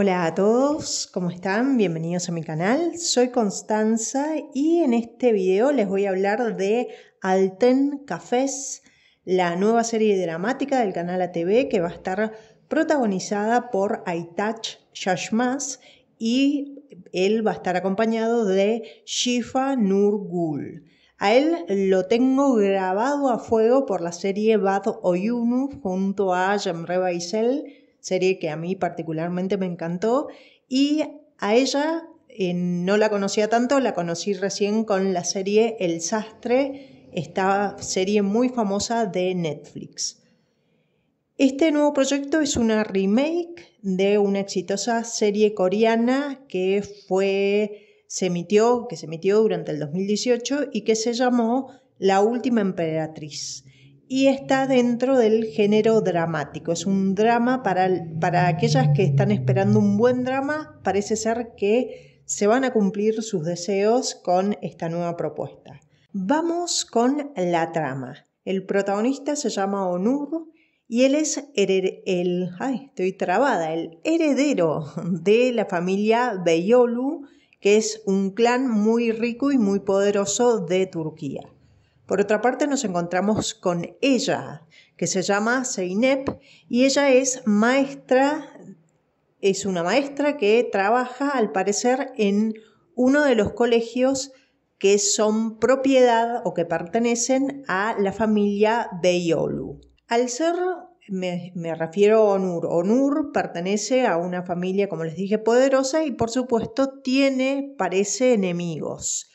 Hola a todos, ¿cómo están? Bienvenidos a mi canal. Soy Constanza y en este video les voy a hablar de Alten Cafés, la nueva serie dramática del canal ATV que va a estar protagonizada por Aitach Yashmaz y él va a estar acompañado de Shifa Nurgul. A él lo tengo grabado a fuego por la serie Bad Oyunu junto a Yamre Baisel serie que a mí particularmente me encantó y a ella eh, no la conocía tanto, la conocí recién con la serie El Sastre, esta serie muy famosa de Netflix. Este nuevo proyecto es una remake de una exitosa serie coreana que fue, se emitió, que se emitió durante el 2018 y que se llamó La Última Emperatriz y está dentro del género dramático. Es un drama para, aquellas que están esperando un buen drama, parece ser que se van a cumplir sus deseos con esta nueva propuesta. Vamos con la trama. El protagonista se llama Onur y él es el, estoy trabada, el heredero de la familia Beyolu, que es un clan muy rico y muy poderoso de Turquía. Por otra parte, nos encontramos con ella, que se llama Seinep, y ella es maestra, es una maestra que trabaja, al parecer, en uno de los colegios que son propiedad o que pertenecen a la familia Beyolu. Al ser, me, me, refiero a Onur, Onur pertenece a una familia, como les dije, poderosa y por supuesto tiene, parece, enemigos.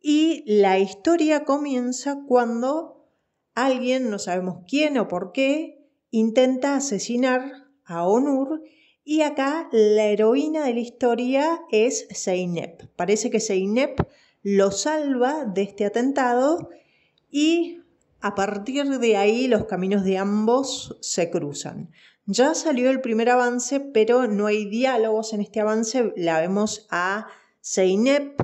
Y la historia comienza cuando alguien, no sabemos quién o por qué, intenta asesinar a Onur y acá la heroína de la historia es Seinep. Parece que Seinep lo salva de este atentado y a partir de ahí los caminos de ambos se cruzan. Ya salió el primer avance, pero no hay diálogos en este avance. La vemos a Seinep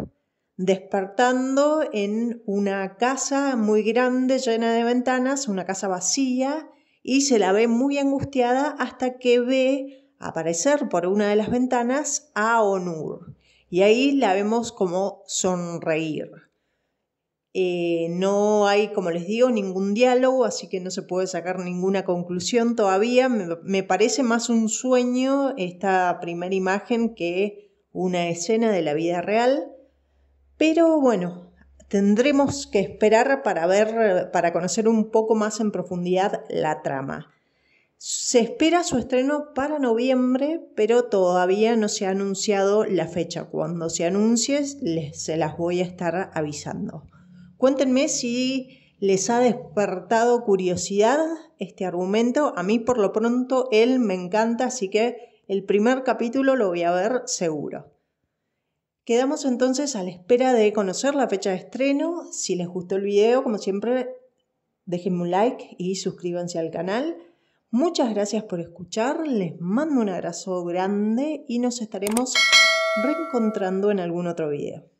despertando en una casa muy grande, llena de ventanas, una casa vacía, y se la ve muy angustiada hasta que ve aparecer por una de las ventanas a Onur. Y ahí la vemos como sonreír. Eh, no hay, como les digo, ningún diálogo, así que no se puede sacar ninguna conclusión todavía. me parece más un sueño esta primera imagen que una escena de la vida real. Pero bueno, tendremos que esperar para ver, para conocer un poco más en profundidad la trama. Se espera su estreno para noviembre, pero todavía no se ha anunciado la fecha. Cuando se anuncie, se las voy a estar avisando. Cuéntenme si les ha despertado curiosidad este argumento. A mí por lo pronto él me encanta, así que el primer capítulo lo voy a ver seguro. Quedamos entonces a la espera de conocer la fecha de estreno. Si les gustó el video, como siempre, déjenme un like y suscríbanse al canal. Muchas gracias por escuchar, les mando un abrazo grande y nos estaremos reencontrando en algún otro video.